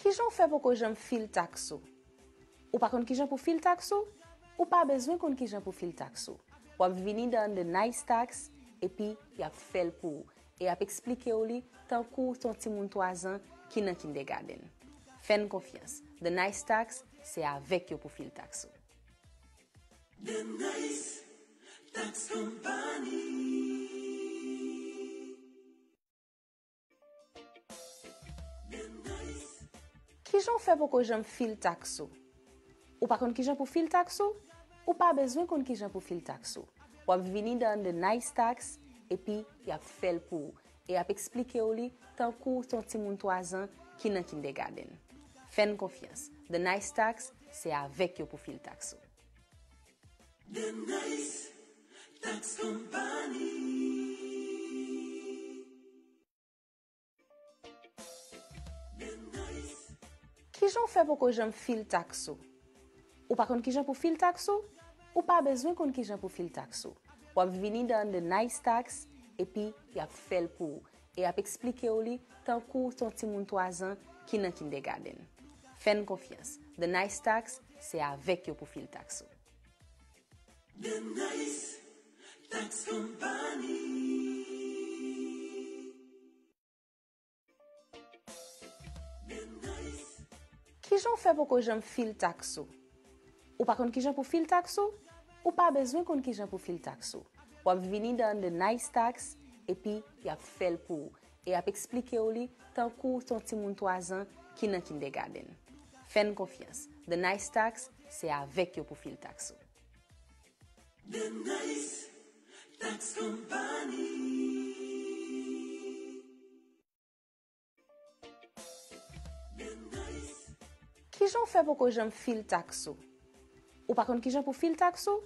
Ki joun fè pou kou joun fil taksou? Ou pa kon ki joun pou fil taksou? Ou pa bezwen kon ki joun pou fil taksou? Wap vini dan The Nice Tax, epi yap fèl pou. E yap eksplike ou li, tankou ton timoun toazan, kinan kin de gaden. Fèn konfians, The Nice Tax, se avèk yo pou fil taksou. Ki jan fè pou kou jan fil taksou? Ou pa kon ki jan pou fil taksou? Ou pa bezwen kon ki jan pou fil taksou? Wap vini dan The Nice Tax epi yap fèl pou ou. E yap eksplike ou li tan kou ton tim moun toazan kinan kin de gaden. Fèn konfians. The Nice Tax se avèk yo pou fil taksou. The Nice Tax Company Ki jan fè pou kou jan fil taksou? Ou pa kon ki jan pou fil taksou? Ou pa bezwen kon ki jan pou fil taksou? Wap vini dan The Nice Tax epi yap fèl pou epi ap eksplike ou li tan kou ton ti moun toazan kinan kin de gaden. Fèn konfians, The Nice Tax se avèk yo pou fil taksou. The Nice Tax Company Ki jan fè pou kou jan fil taksou? Ou pa kon ki jan pou fil taksou? Ou pa bezwen kon ki jan pou fil taksou? Wap vini dan The Nice Tax epi yap fèl pou epi ap eksplike ou li tan kou ton timoun toazan kinan kin degaden. Fèn konfians, The Nice Tax se avèk yo pou fil taksou. The Nice Tax Company Ki jan fè pou kou jan fil taksou? Ou pa kon ki jan pou fil taksou?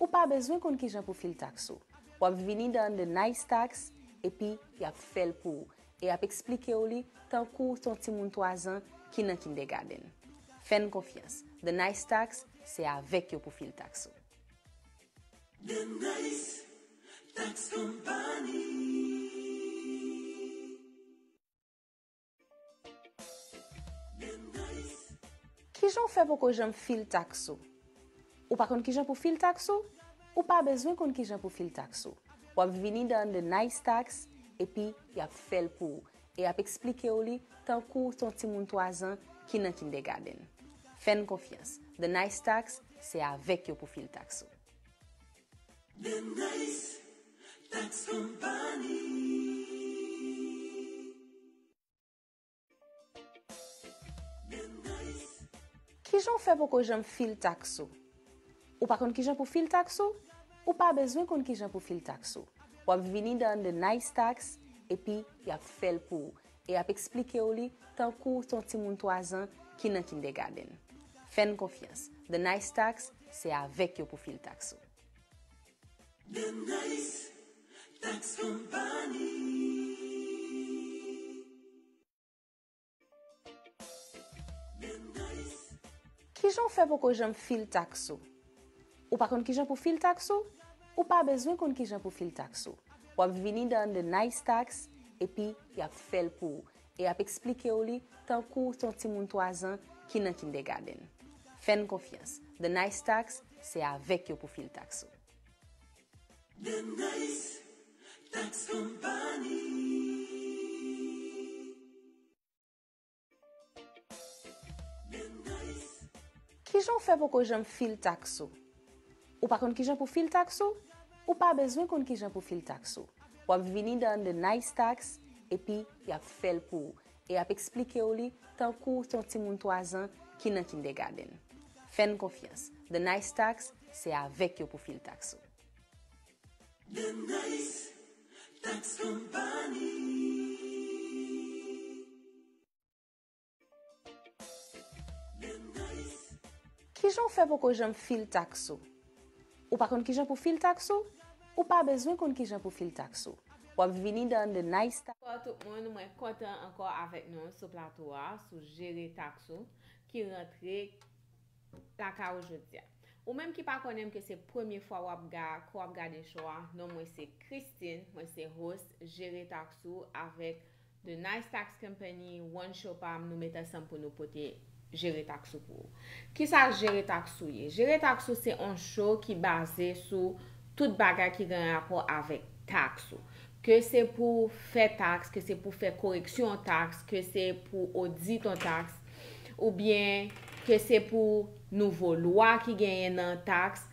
Ou pa bezwen kon ki jan pou fil taksou? Wap vini dan The Nice Tax, epi yap fèl pou ou. E yap eksplike ou li, tan kou ton tim moun toazan, kinan kin de gaden. Fèn konfians. The Nice Tax, se avek yo pou fil taksou. The Nice Tax Company Ki joun fè pou kon joun fil taksou? Ou pa kon ki joun pou fil taksou? Ou pa bezwen kon ki joun pou fil taksou? Wap vini dan The Nice Tax, epi yap fèl pou. E yap eksplike ou li, tan kou ton tim moun toazan, kinan kin de gaden. Fèn konfians, The Nice Tax, se avèk yo pou fil taksou. Ki joun fè pou kou joun fil taksou? Ou pa kon ki joun pou fil taksou? Ou pa bezwen kon ki joun pou fil taksou? Wap vini dan The Nice Tax, epi yap fèl pou. E yap eksplike ou li, tankou ton timoun toazan, kinan kin de gaden. Fèn konfians, The Nice Tax, se avèk yo pou fil taksou. Ki jan fè pou kon jom fil taksou? Ou pa kon ki jan pou fil taksou? Ou pa bezwen kon ki jan pou fil taksou? Wap vini dan The Nice Tax, epi yap fèl pou ou. E yap eksplike ou li, tan kou ton tim moun toazan, kinan kin de gaden. Fèn konfians, The Nice Tax, se avèk yo pou fil taksou. Ki joun fè pou kon joun fil taksou? Ou pa kon ki joun pou fil taksou? Ou pa bezwen kon ki joun pou fil taksou? Wap vini dan The Nice Tax epi yap fèl pou e yap eksplike ou li tan kou ton tim moun toazan kinan kin de gaden. Fèn konfians, The Nice Tax se avèk yo pou fil taksou. Ki joun fè pou kon joun fil takso? Ou pa kon ki joun pou fil takso? Ou pa bezwen kon ki joun pou fil takso? Ou ap vini dan de nice takso? Mwen mwen kontan anko avèk nou sou plato a, sou jere takso ki rentre laka ou joun fèk. Ou menm ki pa konenm ke se premiye fwa wap ga, ko wap ga de chwa, non mwen se Christine, mwen se host, jere taksu avèk de Nice Tax Company, one shop am nou meta san pou nou pote jere taksu pou. Ki sa jere taksu ye? Jere taksu se an chow ki base sou tout baga ki gen rapor avèk taksu. Ke se pou fè taks, ke se pou fè koreksyon taks, ke se pou odit an taks, ou bien... Ke se pou nouvo lwa ki genyen nan taks,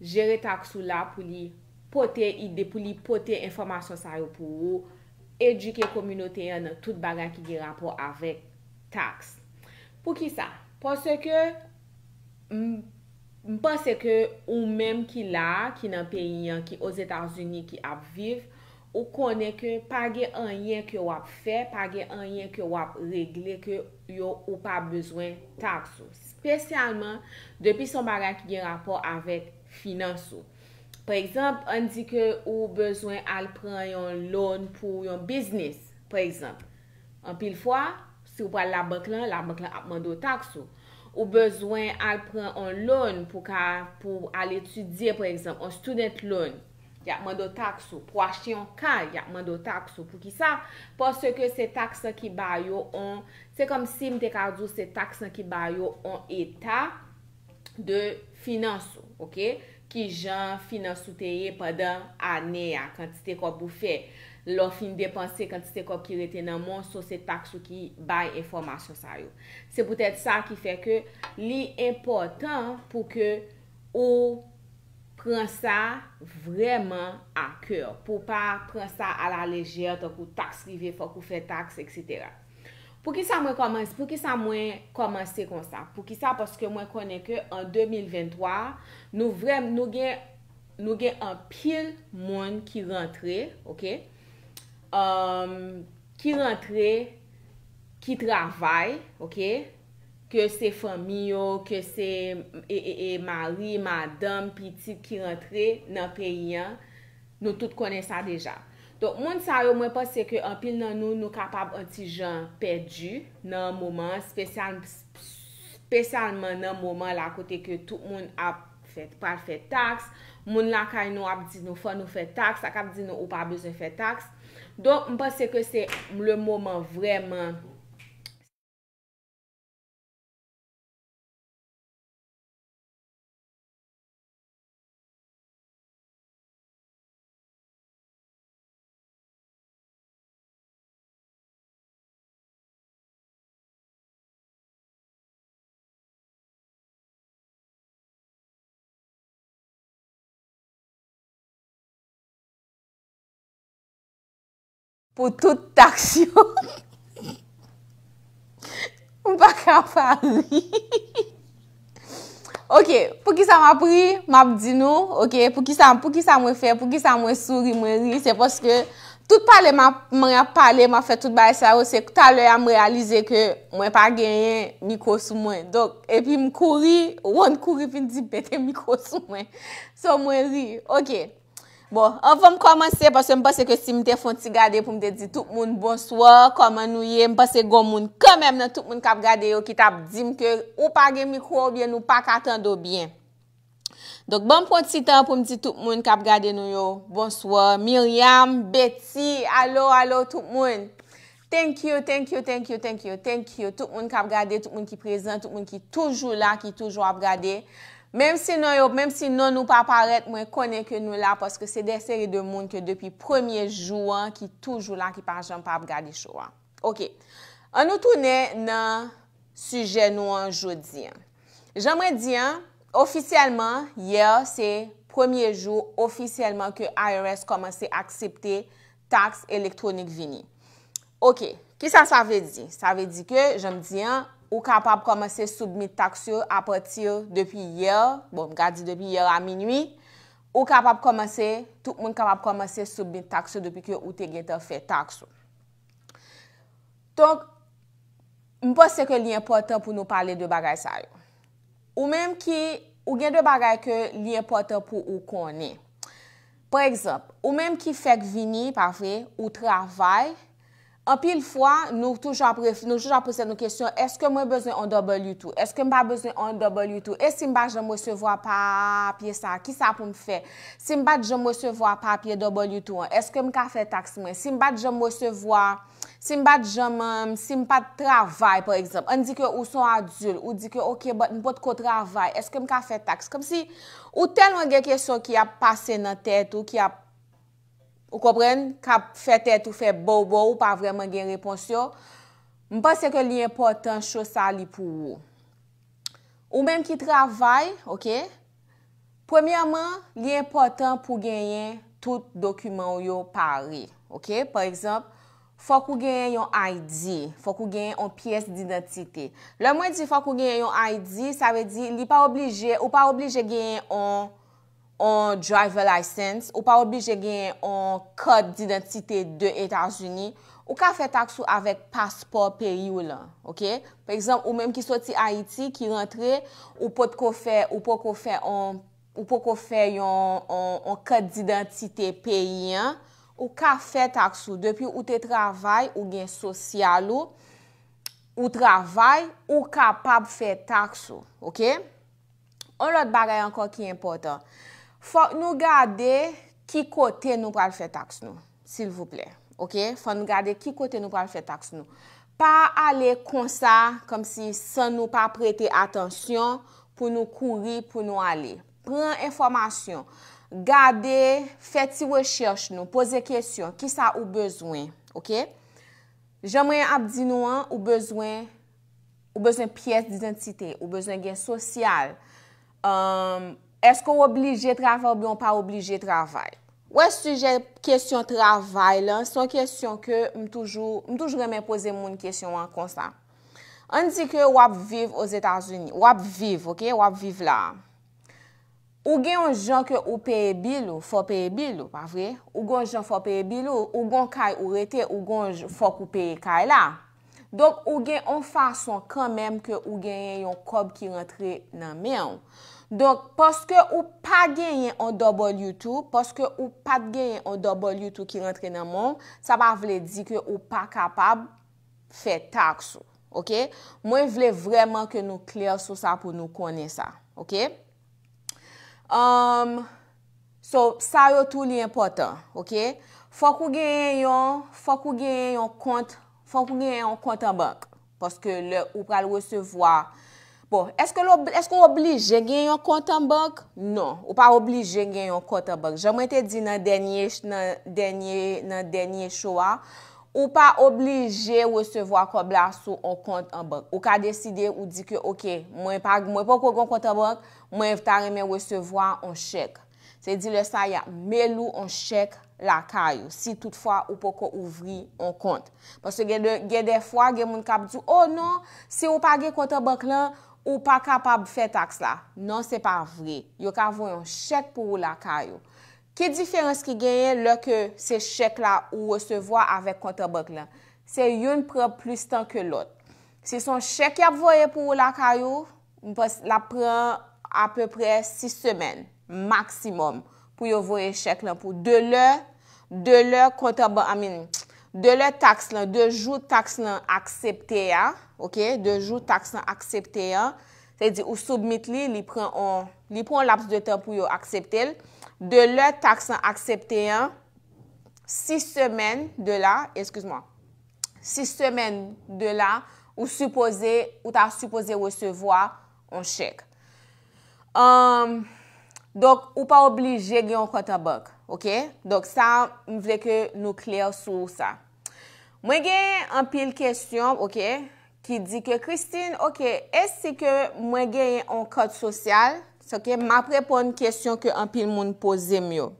jere taks ou la pou li pote ide, pou li pote informasyon sa yo pou ou, eduke komynoten nan tout bagan ki genye rapor avèk taks. Pou ki sa? Ponsè ke, mponsè ke ou menm ki la, ki nan peyen, ki os Etats-Unis ki ap viv, Ou konen ke pa gen anyen ke wap fe, pa gen anyen ke wap regle ke yo ou pa bezwen taksou. Spesyalman, depi son bagan ki gen rapor avet finansou. Pre ekzamp, an di ke ou bezwen al pran yon loan pou yon biznis, pre ekzamp. An pil fwa, si ou pran la bank lan, la bank lan ap mandou taksou. Ou bezwen al pran yon loan pou al etudye, pre ekzamp, yon student loan. yakman do taksou. Pwashi yon kay yakman do taksou. Pwiki sa, pwase ke se taksou ki bay yo on, se kom si mte kajou se taksou ki bay yo on eta de finansou, ok? Ki jan finansou teye padan aney ya, kantite kop pou fe, lon fin depanse kantite kop ki reten nan moun so se taksou ki bay informasyon sa yo. Se pwote sa ki fe ke li important pou ke ou pran sa vreman a kèr pou pa pran sa a la lejèr to kou taks rive, fò kou fè taks, etc. Pou ki sa mwen komanse? Pou ki sa mwen komanse kon sa? Pou ki sa, paske mwen konen kè, an 2023, nou vrem, nou gen, nou gen an pil moun ki rentre, ok? Um, ki rentre, ki travay, ok? ke se fèmi yo, ke se e e e mari, madame, pi ti ki rentre nan pe yon, nou tout kone sa deja. Donk moun sa yo mwen pense ke apil nan nou nou kapap anti jan perdu nan mouman, spesyalman nan mouman la kote ke tout moun ap pral fè taks, moun la kay nou ap diz nou fò nou fè taks, ak ap diz nou ou pa bezè fè taks. Donk mwen pense ke se moun le mouman vreman pou tout taksyon. Mwen pa kapal ri. Ok, pou ki sa mwen apri, mwen apdi nou. Ok, pou ki sa mwen fe, pou ki sa mwen suri, mwen ri. Se poske, tout pale mwen ap pale, mwen ap fe tout baye sa yo, se kouta lè yon mwen realize ke mwen pa genye miko sou mwen. Dok, epi mwen kouri, woun kouri fin di bete miko sou mwen. So mwen ri. Ok. Bon, an fòm komanse, pòsè mpòsè ke si mte fònti gade pou mte di tout moun bonsoir, koman nou ye, mpòsè goun moun kèmèm nan tout moun kap gade yo ki tap di mkèl, ou pa gen mikro ou bien, ou pa katando bien. Donk, ban mpònti tan pou mdi tout moun kap gade nou yo, bonsoir, Miriam, Betty, alo, alo tout moun, thank you, thank you, thank you, thank you, thank you, tout moun kap gade, tout moun ki prezen, tout moun ki toujou la, ki toujou ap gade yo. Mem si nou yo, mem si nou nou pa aparet, mwen konen ke nou la, paske se de seri de moun ke depi premier jouan ki toujou la ki pa jom pa ap gadi chouan. Ok, an nou toune nan suje nou an joudi. Jom mwen diyan, ofisyalman, ye, se premier jou, ofisyalman ke IRS komanse aksepte taks elektronik vini. Ok, ki sa sa ve di? Sa ve di ke jom diyan, Ou kapap komanse soubmit taksou apatir depi yer, bon, gadi depi yer a minwi. Ou kapap komanse, tout moun kapap komanse soubmit taksou depi ke ou te gen te fe taksou. Tonk, mwen pos se ke li en potan pou nou pale de bagay sa yo. Ou menm ki, ou gen de bagay ke li en potan pou ou konen. Po ekzap, ou menm ki fek vini, pa vre, ou travay, An pil fwa, nou touj ap pose nou kesyon, eske mwen bezon an dobel yutou? Eske mba bezon an dobel yutou? Eske mba jen mwesevwa pa piye sa? Ki sa pou mfe? Se mba jen mwesevwa pa piye dobel yutou an, eske mka fe taks mwen? Se mba jen mwesevwa, se mba jen mwen, se mpa travay, por eksemp, an di ke ou son adyul, ou di ke, ok, bon, mpot ko travay, eske mka fe taks? Kom si, ou tel mwen gen kesyon ki ap pase nan tet, ou ki ap, Ou kompren, ka fè tèt ou fè bobo ou pa vreman gen repons yo, mpase ke li important chos sa li pou ou. Ou menm ki travay, ok, premiyaman, li important pou genyen tout dokumen ou yo pari, ok. Par exemple, fòk ou genyen yon ID, fòk ou genyen yon piyes dinantite. Lè mwen di fòk ou genyen yon ID, sa ve di li pa oblije ou pa oblije genyen yon ID. On driver license. Ou pa oubli je gen yon kod d'identite de Etats-Unis. Ou ka fe taksu avek paspor per yon lan? Ok? Pe exemple, ou menm ki soti Haiti, ki rentre, ou po te ko fe, ou po ko fe yon kod d'identite per yon. Ou ka fe taksu? Depi ou te travay, ou gen sosyal ou. Ou travay, ou kapab fe taksu. Ok? On lot bagay ankon ki importan. Fòk nou gade ki kote nou kwa l fè taks nou. Sil voup lè. Ok? Fòk nou gade ki kote nou kwa l fè taks nou. Pa ale konsa kom si san nou pa prete atensyon pou nou kouri pou nou ale. Pren informasyon. Gade fè ti wè chèch nou. Poze kèsyon. Ki sa ou bezwen? Ok? Jamwen ap di nou an ou bezwen pièz di zentite. Ou bezwen gen sosyal. Ehm... Esko oblije travay ou biyon pa oblije travay? Ou es sujè kèsyon travay lan, son kèsyon ke m toujou remè pose moun kèsyon an konsa. An di ke wap viv os Etasouni, wap viv, ok, wap viv la. Ou gen yon jan ke ou peye bilou, fò peye bilou, pa vre? Ou gon jan fò peye bilou, ou gon kaj ou rete, ou gon fò kou peye kaj la. Donk ou gen yon fason kan menm ke ou gen yon kob ki rentre nan menm. Donk, poske ou pa genyen an dobol yotou, poske ou pa genyen an dobol yotou ki rentre nan moun, sa pa vle di ke ou pa kapab fè taksou, ok? Mwen vle vreman ke nou kler sou sa pou nou konen sa, ok? Um, so, sa yo tout li important, ok? Fok ou genyen yon, fok ou genyen yon kont, fok ou genyen yon kontan bank, poske le ou pral wesevoa... Bon, eske ou oblije gen yon kont an bak? Non, ou pa oblije gen yon kont an bak. Jaman te di nan denye chowa, ou pa oblije wesevo akobla sou an kont an bak. Ou ka deside ou di ke, ok, mwen pa koko kon kont an bak, mwen vta reme wesevo akon chek. Se di le sa ya, melou an chek la kayo, si toutfwa ou poko ouvri an kont. Paske gen defwa, gen moun kap di, oh non, se ou pa gen kont an bak la, Ou pa kapab fè taks la. Non, se pa vre. Yo ka vwè yon chèk pou ou la kayo. Kè diférense ki genye lò ke se chèk la ou wò se vwè avè kontabak la? Se yon prè plus tan ke lot. Se son chèk yon vwè pou ou la kayo, la prè an apèpè 6 semen. Maksimum pou yon vwè chèk la pou. De lò, de lò kontabak amin. De le taks lan, de jou taks lan aksepte ya, ok? De jou taks lan aksepte ya, se di ou soubmit li, li pren laps de ten pou yo aksepte el. De le taks lan aksepte ya, 6 semen de la, eskouzman, 6 semen de la, ou ta suppose wesevoa, on chek. Donk, ou pa oblije gen yon kontabak. Ok, dok sa, m vle ke nou kler sou sa. Mwen genye an pil kestyon, ok, ki di ke Christine, ok, es se ke mwen genye an kod sosyal? Soke, ma prepon kestyon ke an pil moun pose myo.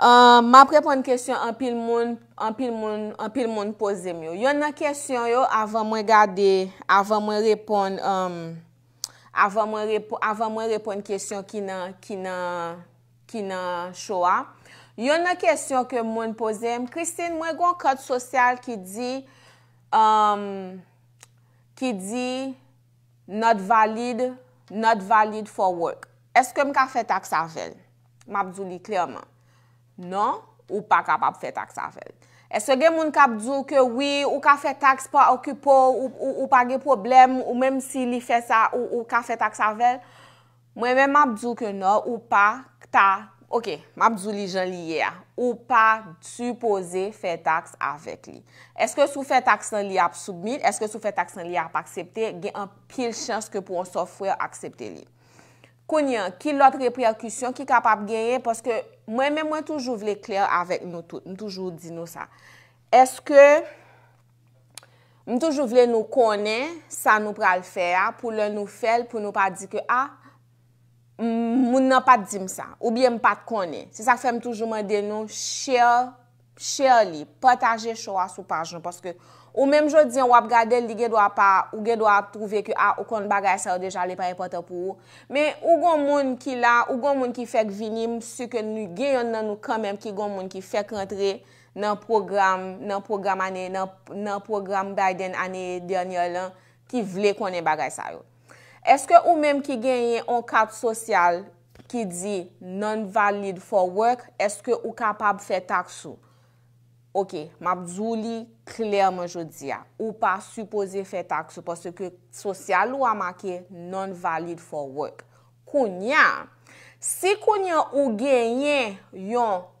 Ma prepon kestyon an pil moun pose myo. Yon nan kestyon yo avan mwen gade, avan mwen repon, um, avan mwen repon kestyon ki nan... ki nan chowa. Yon nan kesyon ke moun posem, Christine, mwen gwen kod sosyal ki di, um, ki di, not valid, not valid for work. Eske m ka fetak savel? Mabdou li kliyoman. Non, ou pa kapap fetak savel. Eske moun kapdou ke wii, ou ka fetak pa okupo, ou pa ge problem, ou menm si li fe sa, ou ka fetak savel, mwen mwen mabdou ke non, ou pa, ta, okey, mabzou li jan li ye a, ou pa tupoze fè taks avèk li. Eske sou fè taks an li ap soubmit, eske sou fè taks an li ap aksepte, gen an pil chans ke pou an so fwe aksepte li. Kounyen, ki lot reprekusyon ki kapap genye, poske mwen mwen mwen toujou vle kler avèk nou tout, mwen toujou di nou sa. Eske mwen toujou vle nou konen, sa nou pral fè a, pou lè nou fel, pou nou pa di ke a, ah, moun nan pat di msa, ou bie m pat konen. Se sa fèm toujouman den nou, share li, pataje chowa sou pajon. Paske ou mèm jò diyan wap gade li ge dwa pa, ou ge dwa trouve ki a, ou kon bagay sa yo deja li paye pata pou. Mè, ou gon moun ki la, ou gon moun ki fèk vinim, msè ke nou gen yon nan nou kan mèm ki gon moun ki fèk rentre nan program, nan program ane, nan program Biden ane denye lan, ki vle konen bagay sa yo. Eske ou menm ki genyen an kat sosyal ki di non valid for work, eske ou kapab fe taksu? Ok, ma bzou li klerman jodi ya. Ou pa supose fe taksu, pwese ke sosyal ou a make non valid for work. Kounyan, si kounyan ou genyen yon taksu,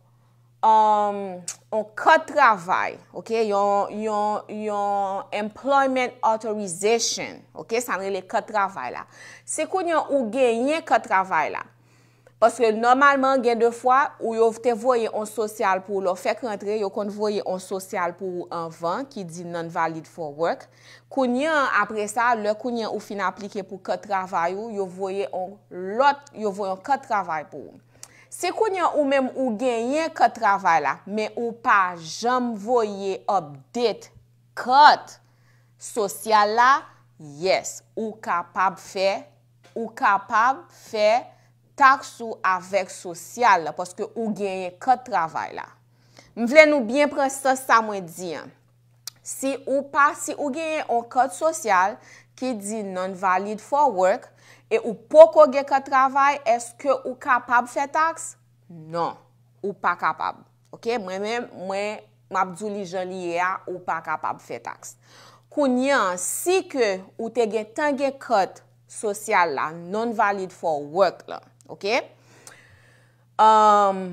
an um, kot travay, ok, yon employment authorization, ok, sanre le kot travay la. Se koun yon ou genyen kot travay la, paske normalman gen de fwa, ou yo te voye an sosyal pou lo, fek rentre, yo kon voye an sosyal pou an van, ki di non valid for work, koun yon apre sa, le koun yon ou fin aplike pou kot travay ou, yo voye an lot, yo voye an kot travay pou ou. Se koun yon ou menm ou genyen kote travay la, men ou pa jom voye obdit kote sosyal la, yes, ou kapab fe, ou kapab fe taksu avèk sosyal la, poske ou genyen kote travay la. M vle nou bien presta sa mwen di, si ou genyen o kote sosyal ki di non valid for work, E ou poko ge kote travay, eske ou kapab fè taks? Non, ou pa kapab. Ok, mwen mwen, mwen, mabzou li joli e a, ou pa kapab fè taks. Koun yon, si ke ou te ge tan ge kote sosyal la, non valid for work la, ok, um,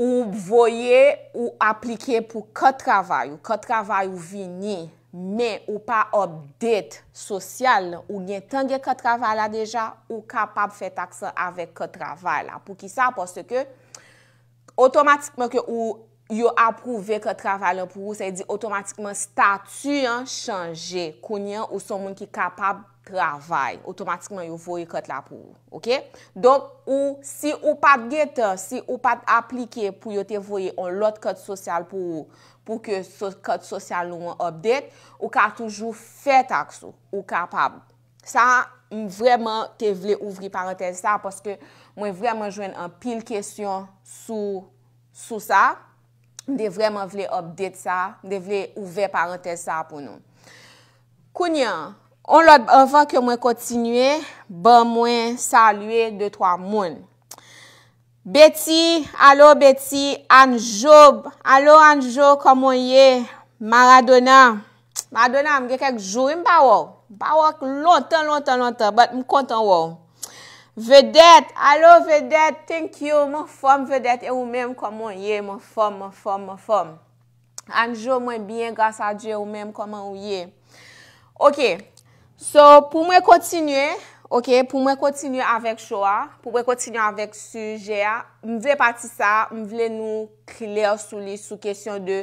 ou voye ou aplike pou kote travay, ou kote travay ou vini, men ou pa obdet sosyal nan, ou gen tange kotraval la deja, ou kapab fe taksan avek kotraval la. Pou ki sa, poste ke otomatikman ke ou yo aprove kotraval la pou ou, se di otomatikman statuyan chanje konyen ou son moun ki kapab Kravay. Otomatikman yo voye kote la pou ou. Ok? Donk ou si ou pat gete, si ou pat aplike pou yo te voye an lot kote sosyal pou ou, pou ke kote sosyal ou mwen obdete, ou ka toujou fè tak sou, ou kapab. Sa, mwen vreman te vle ouvri parantez sa paske mwen vreman jwen an pil kesyon sou sa. Mwen de vreman vle obdete sa, mwen de vle ouvre parantez sa pou nou. Kounyen, On lot avan ke mwen kontinye, ba bon, mwen salye de twa moun. Beti, alo Beti, anjoub, alo anjoub komon ye, Maradona. Maradona, mge kek jou mba waw. Bawak lontan, lontan, lontan, bat m kontan waw. Vedet, alo Vedet, tenkyo, mwen fom Vedet, e ou men komon ye, mwen fom, mwen fom, mwen fom. Anjoub mwen biyen, gasa Dje, ou men komon ou ye. Oké, So, pou mwen kontinye, ok, pou mwen kontinye avèk shoa, pou mwen kontinye avèk suje, mwen vle pati sa, mwen vle nou kler sou li sou kesyon de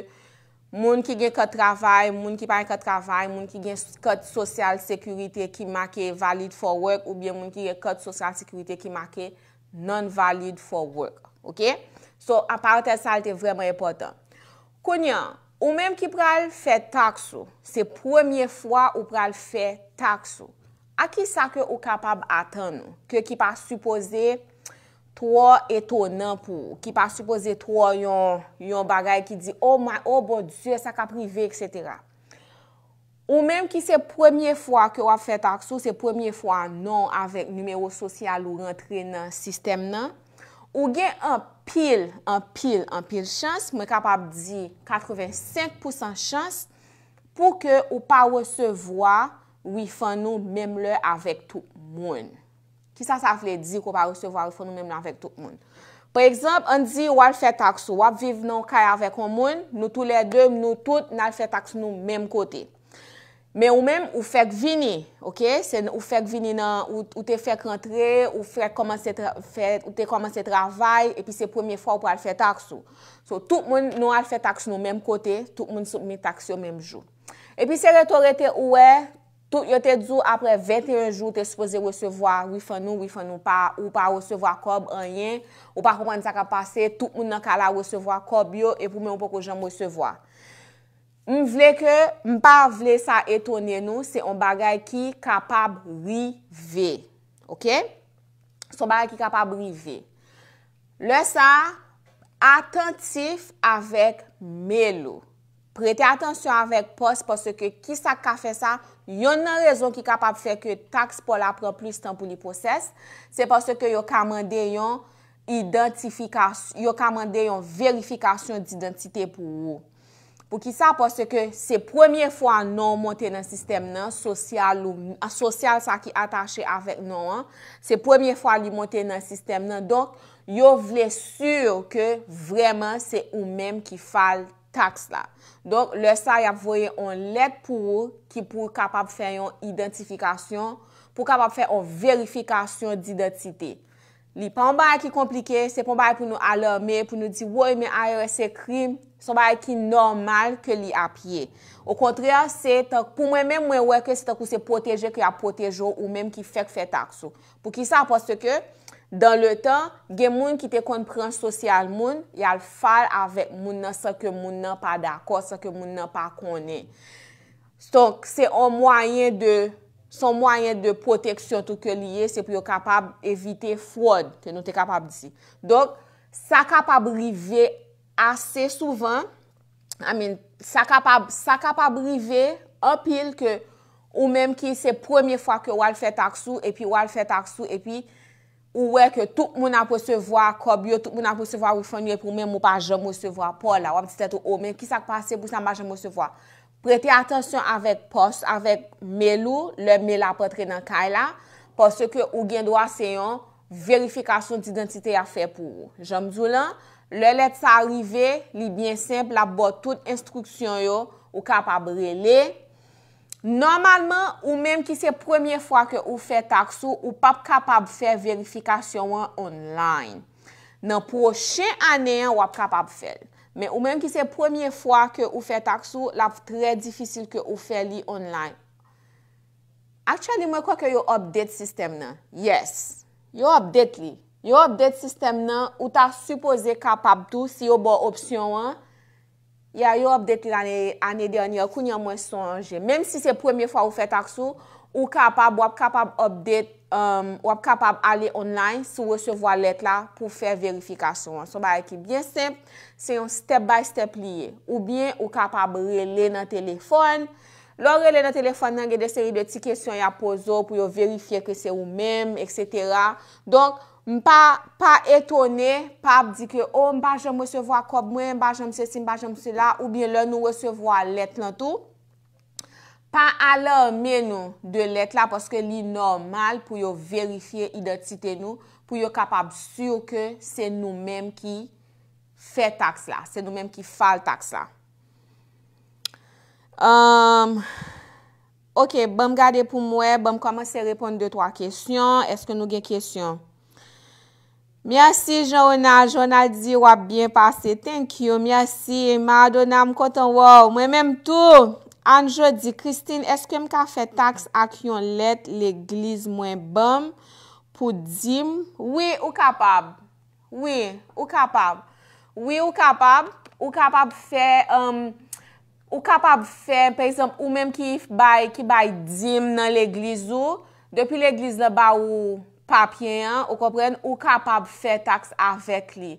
moun ki gen kèt travay, moun ki pan kèt travay, moun ki gen kèt sosyal sekurite ki make valid for work ou bien moun ki gen kèt sosyal sekurite ki make non-valid for work, ok? So, aparatè sa, lte vreman epotan. Kounyon. Ou mèm ki pral fè takso, se premiè fwa ou pral fè takso, a ki sa ke ou kapab atan nou? Ke ki pa suppose to eto nan pou, ki pa suppose to yon bagay ki di, oh, oh bon die, sa ka prive, etc. Ou mèm ki se premiè fwa ke ou a fè takso, se premiè fwa nan avèk nimeyo sosyal ou rentre nan sistem nan, Ou gen an pil, an pil, an pil chans, mwen kapap di 85% chans pou ke ou pa wesevoa wifan nou memle avèk tout moun. Ki sa sa f lè di kou pa wesevoa wifan nou memle avèk tout moun? Pè ekzamp, an di wap fè taksu, wap viv nou kay avèk ou moun, nou tou lè dèm nou tout nan fè taksu nou mem kotey. Men ou men ou fek vini, ou te fek rentre, ou te komanse travay, e pi se premiye fwa ou pa al fe taksu. So tout moun nou al fe taksu nou menm kote, tout moun sou mi taksu menm jou. E pi se retore te ouwe, tout yo te dzou apre 21 jou te sepoze wesevoa, wifanou, wifanou, pa ou pa wesevoa kob enyen, ou pa koman sa ka pase, tout moun nan kala wesevoa kob yo, e pou men ou poko jom wesevoa. M vle ke, m pa vle sa etone nou, se on bagay ki kapab rive. Ok? Se on bagay ki kapab rive. Le sa, atentif avek melo. Prete atensyon avek pos, pose ke ki sa ka fe sa, yon nan rezon ki kapab fe ke taks pou la pran plis tan pou li poses. Se pose ke yo kamande yon verifikasyon di identite pou yo. Pou ki sa poste ke se premiye fwa nan monten nan sistem nan, sosyal sa ki atache avek nan, non se premiye fwa li monten nan sistem nan, donk yo vle sur ke vreman se ou menm ki fal taks la. Donk le sa yap voye an let pou ki pou kapap feyon identifikasyon, pou kapap feyon verifikasyon di identitey. Li pan ba a ki komplike, se pan ba a pou nou alame, pou nou di woy men a yo ese krim, se pan ba a ki normal ke li apye. Ou kontreya, se tak pou mwen men mwen weke se tak ou se poteje ki a potejo ou menm ki fek fe tak sou. Pou ki sa, pwase ke, dan le tan, gen moun ki te kon prens sosyal moun, yal fal avek moun nan sa ke moun nan pa dako, sa ke moun nan pa kone. So, se o mwayen de... Son mwayen de proteksyon tou ke liye, se pou yo kapab evite fwad te nou te kapab disi. Donk, sa kapab rive ase souvan, amin, sa kapab rive apil ke ou menm ki se premiye fwa ke wale fet aksou, e pi wale fet aksou, e pi ouwe ke tout moun aposevwa kobyo, tout moun aposevwa wifonye pou menm ou pa jom osevwa. Po la, wap ti set ou omen, oh, ki sa kpase pou sa mba jom osevwa? Pretey atensyon avet post, avet melou, le mel apotre nan kay la, pos se ke ou gen do a seyon verifikasyon di identite a fe pou ou. Jom zou lan, le let sa arive, li byen semp la bot tout instruksyon yo ou kapab rele. Normalman, ou menm ki se premier fwa ke ou fe taksu, ou pap kapab fe verifikasyon wan online. Nan pochen aneyan wap kapab fel. Men ou men ki se premiye fwa ke ou fè tak sou, la prezifisil ke ou fè li online. Aksyali mwen kwa ke yo update sistem nan? Yes, yo update li. Yo update sistem nan, ou ta supose kapab tou si yo bon opsyon an, ya yo update li ane denye, akoun yon mwen sonje. Men si se premiye fwa ou fè tak sou, ou kapab wap kapab update, Um, wap kapab ale online sou wesevo a let la pou fè verifikasyon. Sò ba ekibye se, se yon step by step liye. Ou bien, w kapab rele na telefon. Lo rele na telefon nan gen de seri de ti kesyon ya pozo pou yo verifiye ke se ou menm, etc. Donk, mpa etone, pap di ke, ou oh, mba jom wesevo akob mwen, mba jom se sim, mba jom se la, ou bien lè nou wesevo a let la tou. Pa ala men nou de let la, poske li normal pou yo verifiye idatite nou, pou yo kapab sou ke se nou men ki fe taks la, se nou men ki fal taks la. Um, ok, bom gade pou mwen, bom komanse repon 2-3 kesyon, eske nou gen kesyon. Mersi, Jonah. Jonah di wap bien pase. Thank you. Mersi. Mwa adona mkoton waw. Mwen menm tou. Anjou di, Christine, eske m ka fè taks ak yon let l'egliz mwen bom pou dim? Oui, ou kapab. Oui, ou kapab. Oui, ou kapab. Ou kapab fè, um, ou kapab fè, pè isom, ou mèm ki bay dim nan l'egliz ou. Depi l'egliz le ba ou papyen, ou kapab fè taks avèk li.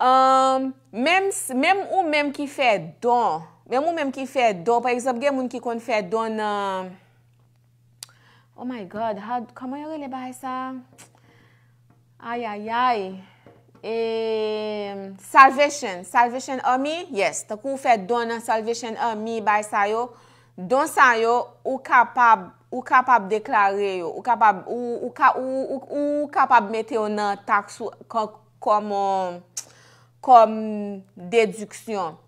Mèm um, ou mèm ki fè don. Don. Ben moun menm ki fè do. Par exemple, gen moun ki kon fè do nan... Oh my God! Kama yore le bay sa? Ayayay! Salvation! Salvation army? Yes! Takoun fè do nan salvation army bay sa yo. Don sa yo, ou kapab deklare yo. Ou kapab metye yo nan taksou kom dedyksyon.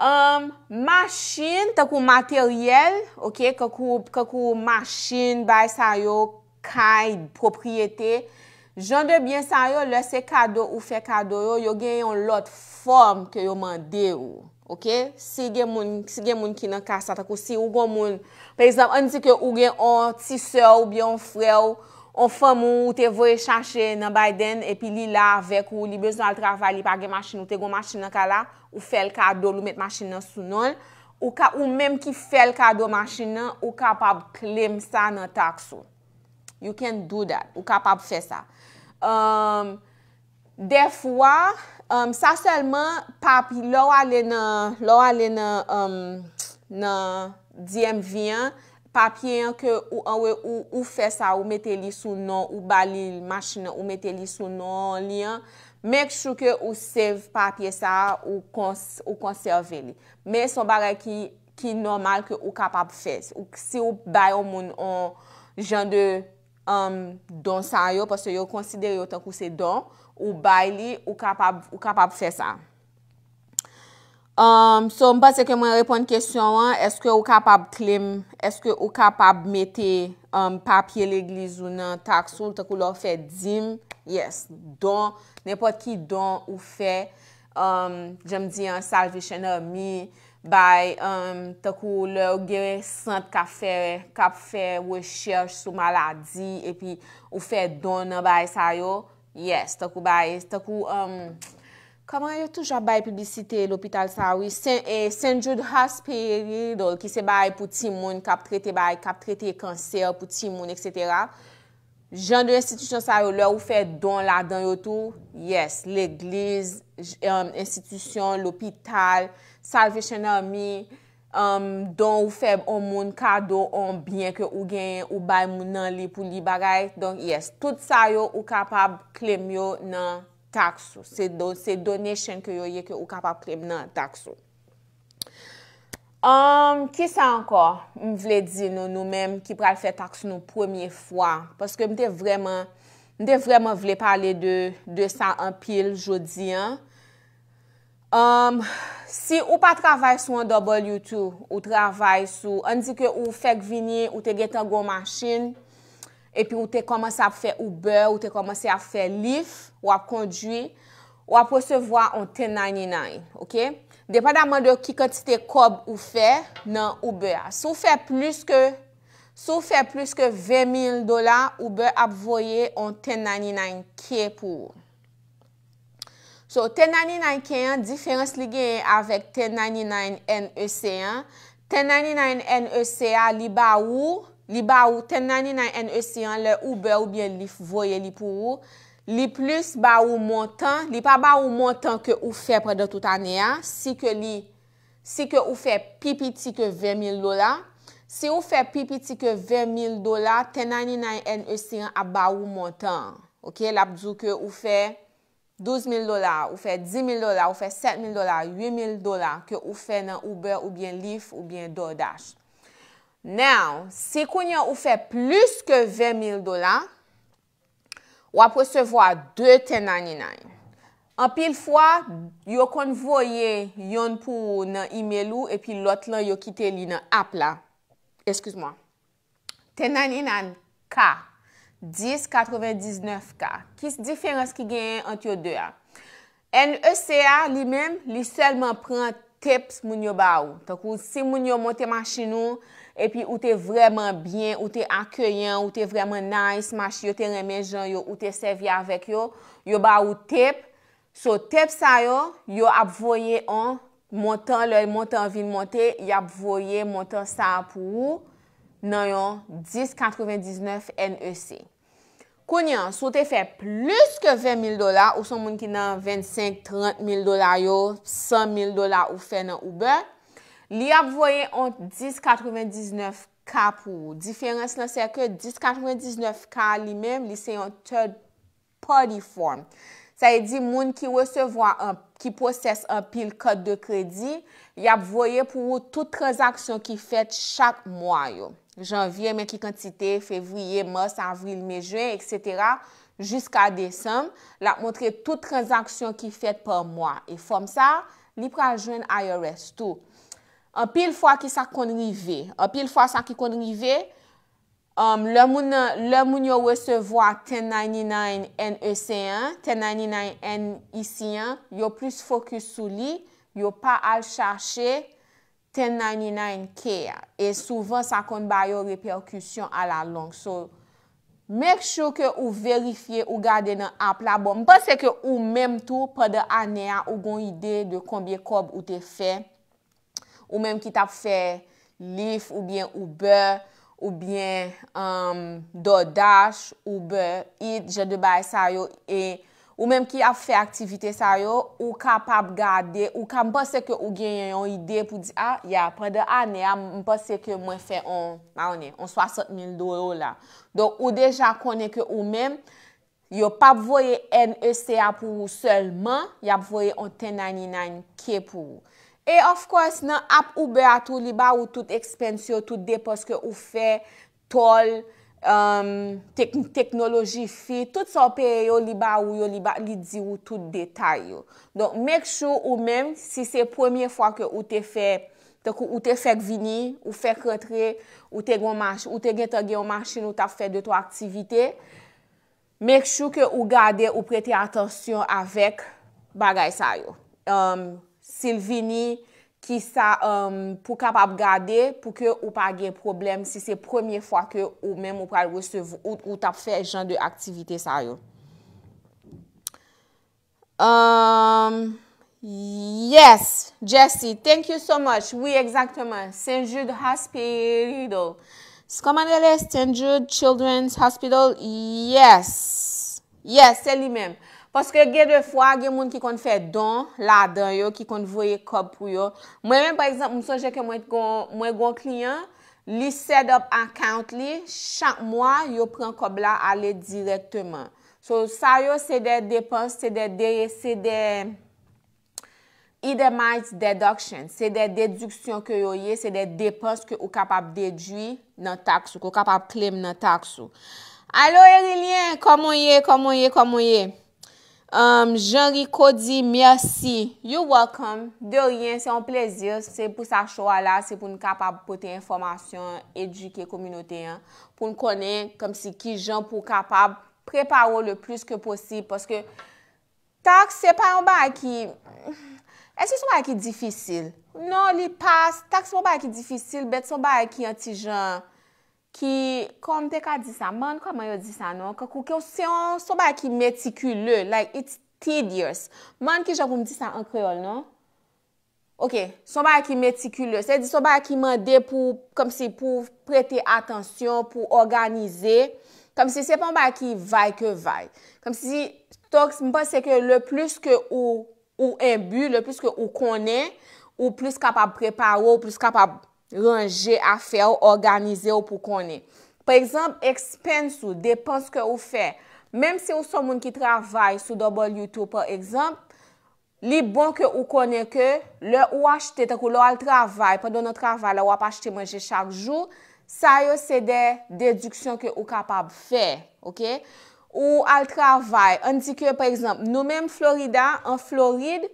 Mâshin um, takou materyèl, kakou mâshin bay sa yo kaid, propriyete, jan de byen sa yo lese kado ou fe kado yo, yo gen yon lot fòm ke yo mande yo. Si gen moun ki nan kasa takou, si ou gon moun, pèlisam, an di ki ou gen an tise ou, bi an fre ou, an fòm ou, ou te voye chache nan bay den, epi li la vek ou, li bezon al travay, li page mâshin ou, te gon mâshin nan kala. ou fel kado lou met mashina sou non, ou ka ou menm ki fel kado mashina, ou kapab klem sa nan takso. You can do that. Ou kapab fe sa. Um, De fwa, um, sa selman papi lou alen nan diyen viyan, um, papi yon ke ou anwe ou fe sa, ou meteli sou non, ou bali mashina, ou meteli sou non liyan, Mèk chou ke ou sev pa piye sa ou konserve li. Mè son bagay ki normal ke ou kapap fè. Si ou bay ou moun an jan de um, don san yo, posto yo konsidere yo tankou se don, ou bay li, ou kapap fè sa. Um, so mba se ke mwen repon kesyon an, eske ou kapab klim, eske ou kapab mete um, papye legliz ou nan taksoun, takou lor fe dim, yes, don, nepot ki don ou fe, um, jem di an salvation army, bay, takou lor gere sant kap fe, kap fe wechech sou maladi, epi ou fe don nan bay sayo, yes, takou bay, takou... Kaman yo touja baye publicite l'opital sa? Oui, Saint-Jude-Hasperi, eh, do ki se baye pou timoun, kap trete baye, kap trete kanser pou timoun, etc. Jan de institisyon sa yo lè ou fe don la dan yo tou? Yes, l'eglise, um, institisyon, l'opital, Salvation Army, um, don ou fe on moun kado on byen ke ou gen, ou baye moun nan li pou li bagay. Donc, yes, tout sa yo ou kapab klem yo nan... taksou. Se donè chèn kè yo ye kè ou kapap krem nan taksou. Um, ki sa ankor? M vle di nou nou menm ki pral fè taks nou pwemye fwa. Paske m de vreman vle pale de sa anpil jodi an. Um, si ou pa travay sou an dobol yotou, ou travay sou, an di ke ou fèk vini, ou te get an gon machin, epi ou te komanse ap fè Uber, ou te komanse ap fè Lyft, ou ap kondwi, ou ap pwesevwa an 1099, ok? Depan da man do ki konti te kob ou fè nan Uber. Sou fè plus ke 20,000 dola, Uber ap voye an 1099 kè pou. So, 1099 kè yon, diferans li gen yon avèk 1099 NEC1. 1099 NEC a li ba wou? Li ba ou ten nani nan en e si an, le ou be ou bien lif voye li pou ou. Li plus ba ou montan, li pa ba ou montan ke ou fe pre de tout ane a, si ke li, si ke ou fe pi piti ke 20,000 dola. Si ou fe pi piti ke 20,000 dola, ten nani nan en e si an a ba ou montan. Ok, la pizou ke ou fe 12,000 dola, ou fe 10,000 dola, ou fe 7,000 dola, 8,000 dola ke ou fe nan ou be ou bien lif ou bien doldashe. Nou, si koun yo ou fe plus ke 20,000 dola, wa presevo a 2 tenan inay. An pil fwa, yo konvoye yon pou nan imel ou, epi lot lan yo kite li nan ap la. Eskouz mo. Tenan inan ka. 1099K. Kis diferans ki gen antyo de a? En ECA li men, li selman pren teps moun yo ba ou. Takou, si moun yo monten ma chi nou, epi ou te vreman byen, ou te akoyen, ou te vreman nice, yote remen jan yo, ou te seviye avèk yo, yo ba ou tep, so tep sa yo, yo apvoye an, montan lè, montan vin montè, yo apvoye montan sa apwou nan yo 1099 NEC. Kounyan, so te fè plus ke 20,000 dola, ou son moun ki nan 25,000, 30,000 dola yo, 100,000 dola ou fè nan Uber, Li ap voye an 1099K pou ou. Diférense nan seke 1099K li mèm, li se yon third party form. Sa yi e di moun ki posese an pil kote de kredi, li ap voye pou ou tout transaksyon ki fet chak mwa yo. Janvye, menki kantite, fevriye, mas, avril, mejwen, etc. Jiska desem, la ap montre tout transaksyon ki fet pwa mwa. E fom sa, li prajwen IRS tou. An pil fwa ki sa kon rive, an pil fwa sa ki kon rive, um, lè moun yo wè se vwa 1099 NEC1, 1099 NEC1, yo plus fokus sou li, yo pa al chache 1099 K, e souvan sa kon bayo reperkusyon ala long. So, mèk chou ke ou verifiye ou gade nan aplabon, mpè se ke ou mèm tou pè de anè a ou goun ide de konbyè kob ou te fèm, Ou menm ki tap fè lif, ou bien Uber, ou bien um, Dodash, Uber, Eats, Jeu de Baye, saryo. E ou menm ki ap fè aktivite saryo, ou kap ap gade, ou kan mpase ke ou genye yon ide pou di a, ah, ya apre de ane, mpase ke mwen fè on 60.000 dolo la. Donk ou deja konen ke ou menm, yo pap voye N-E-C-A pou wou selman, yap voye on 1099-K pou wou. E of course nan ap ou be atou li ba ou tout ekspensyo tout de poske ou fe tol, um, teknoloji fi, tout so pe yo li ba ou yo li ba li di ou tout detay yo. Don make sure ou men si se premier fwa ke ou te fe, te ko ou te fe kvini, ou fe kretre, ou te gen te gen yon masin ou ta fe de to aktivite, make sure ke ou gade ou prete atonsyon avek bagay sa yo. Um, Silvini ki sa um, pou kapap gade pou ke ou pa ge problem si se premier fwa ke ou mèm ou pa recev ou tap fè jen de aktivite sa yo. Um, yes, Jesse, thank you so much. Oui, exactement. St. Jude Hospital. S'koman elè, St. Jude Children's Hospital? Yes. Yes, se li mèm. Paske ge defwa, ge moun ki kon fè don la dan yo, ki kon vweye kob pou yo. Mwen mwen, par exemple, mwen sonje ke mwen gwen kliyan, li set up akant li, chak mwa yo pren kob la ale direktman. So, sa yo, se de depos, se de deye, se de idemite deduction, se de deduksyon ke yo ye, se de depos ke ou kapap dedwi nan taksu, ke ou kapap klem nan taksu. Alo, erilien, komon ye, komon ye, komon ye? Genri um, Kodi, mersi. You're welcome. De riyen, se yon plezir. Se pou sa chou ala, se pou nou kapab pou te informasyon, eduke, kominote yon. Pou nou konen, kom se ki jen pou kapab, preparo le plus ke posib. Poske, tak se pa yon ba aki, esi sou ba aki difisil? Non, li pas, tak se pou ba aki difisil, bet sou ba aki anti jen. Ki, kon mte ka di sa, man kwa man yo di sa nou? Kwa koukyo, seyon, soba ki metikule, like, it's tedious. Man ki javoum di sa an kreol nou? Ok, soba ki metikule, se di soba ki mande pou, kom si pou prete atensyon, pou organize, kom si sepon ba ki vay ke vay. Kom si, tok, mpa se ke le plus ke ou, ou embu, le plus ke ou konen, ou plus kapab preparo, ou plus kapab, ranger, afe ou, organize ou pou kone. Pè exemple, expense ou, depens kè ou fè. Mèm se ou son moun ki travay sou dobol YouTube, pè exemple, li bon kè ou kone kè, le ou achete, takou lo al travay, padon nou travay la ou ap achete manje chak jou, sa yo se de deduksyon kè ou kapab fè, ok? Ou al travay, an di kè, pè exemple, nou mèm Florida, an Floride,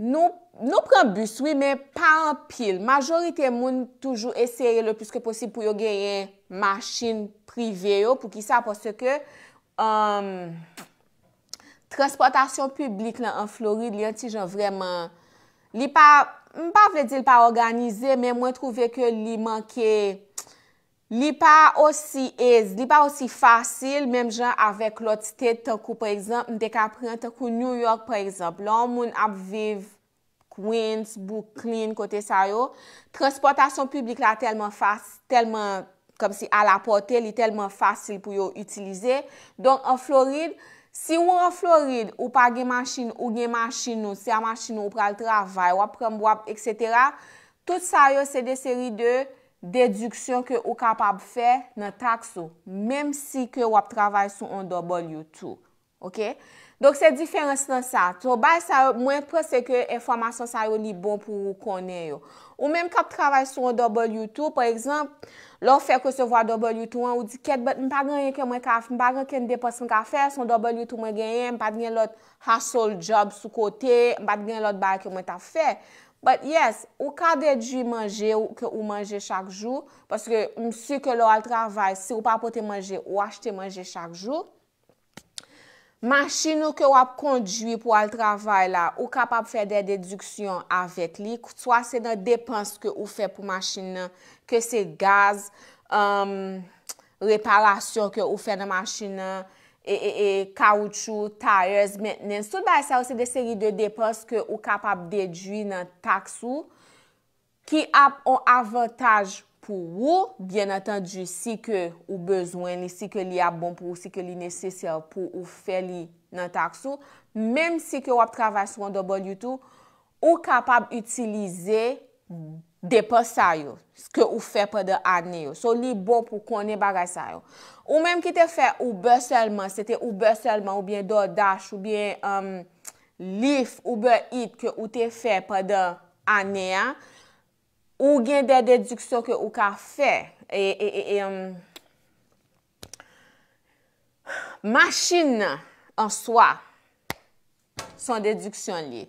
Nou pren bus, oui, men pa an pil. Majorite moun toujou esere le pwiske posib pou yo genye masjin prive yo pou ki sa pwase ke um, transportasyon publik lan an Floride, li an ti jan vreman, li pa, mpa vle di l pa organize, men mwen trove ke li manke... Li pa osi ez. Li pa osi fasil. Mem jan avek loti te te ku pe ekzamp. M dek apren te ku New York pe ekzamp. Lan moun ap viv. Queens, Brooklyn, kote sa yo. Transportasyon publik la telman fasil. Telman kom si alapote. Li telman fasil pou yo itilize. Donk an Florid. Si ou an Florid ou pa gen masin ou gen masin nou. Se a masin nou ou pral travay. Wap prem wap etc. Tout sa yo se de seri de... dedyksyon ke ou kapab fè nan tak sou, mem si ke wap travay sou an dobol YouTube. Ok? Donk se diferens nan sa. To bay, mwen prese ke informasyon sa yo li bon pou konen yo. Ou mem kap travay sou an dobol YouTube, per exemple, lò fè kosevo an dobol YouTube an, ou di ket bet mpa gen yon ke mwen ka fè, mpa gen ken deposman ka fè, son dobol YouTube mwen gen yon, mpa gen lot hassle job sou kote, mpa gen lot bay ke mwen ta fè. But yes, ou ka dedu manje ou ke ou manje chak jou, paske msi ke lou al travay, si ou pa pote manje ou achete manje chak jou, machin ou ke ou ap kondwi pou al travay la, ou kapap fè de deduksyon avèk li, swa se nan depans ke ou fè pou machin nan, ke se gaz, um, reparasyon ke ou fè nan machin nan, e kawoutchou, e, e, tarez, menen. Sout bay sa ou se de seri de depos ke ou kapap dedwi nan taksou, ki ap an avantage pou ou, bien atanji si ke ou bezwen li, si ke li ap bon pou ou, si ke li nesesel pou ou fe li nan taksou, menm si ke ou ap travay sou an do bol youtou, ou kapap utilize, bon, depo sa yo, se ke ou fe pe de ane yo. So li bon pou konen bagay sa yo. Ou menm ki te fe oube selman, se te oube selman oubyen do dash, oubyen lif, oube it ke ou te fe pe de ane ya, ou gen de deduksyon ke ou ka fe, e... Euh, Maschine an soa, son deduksyon li.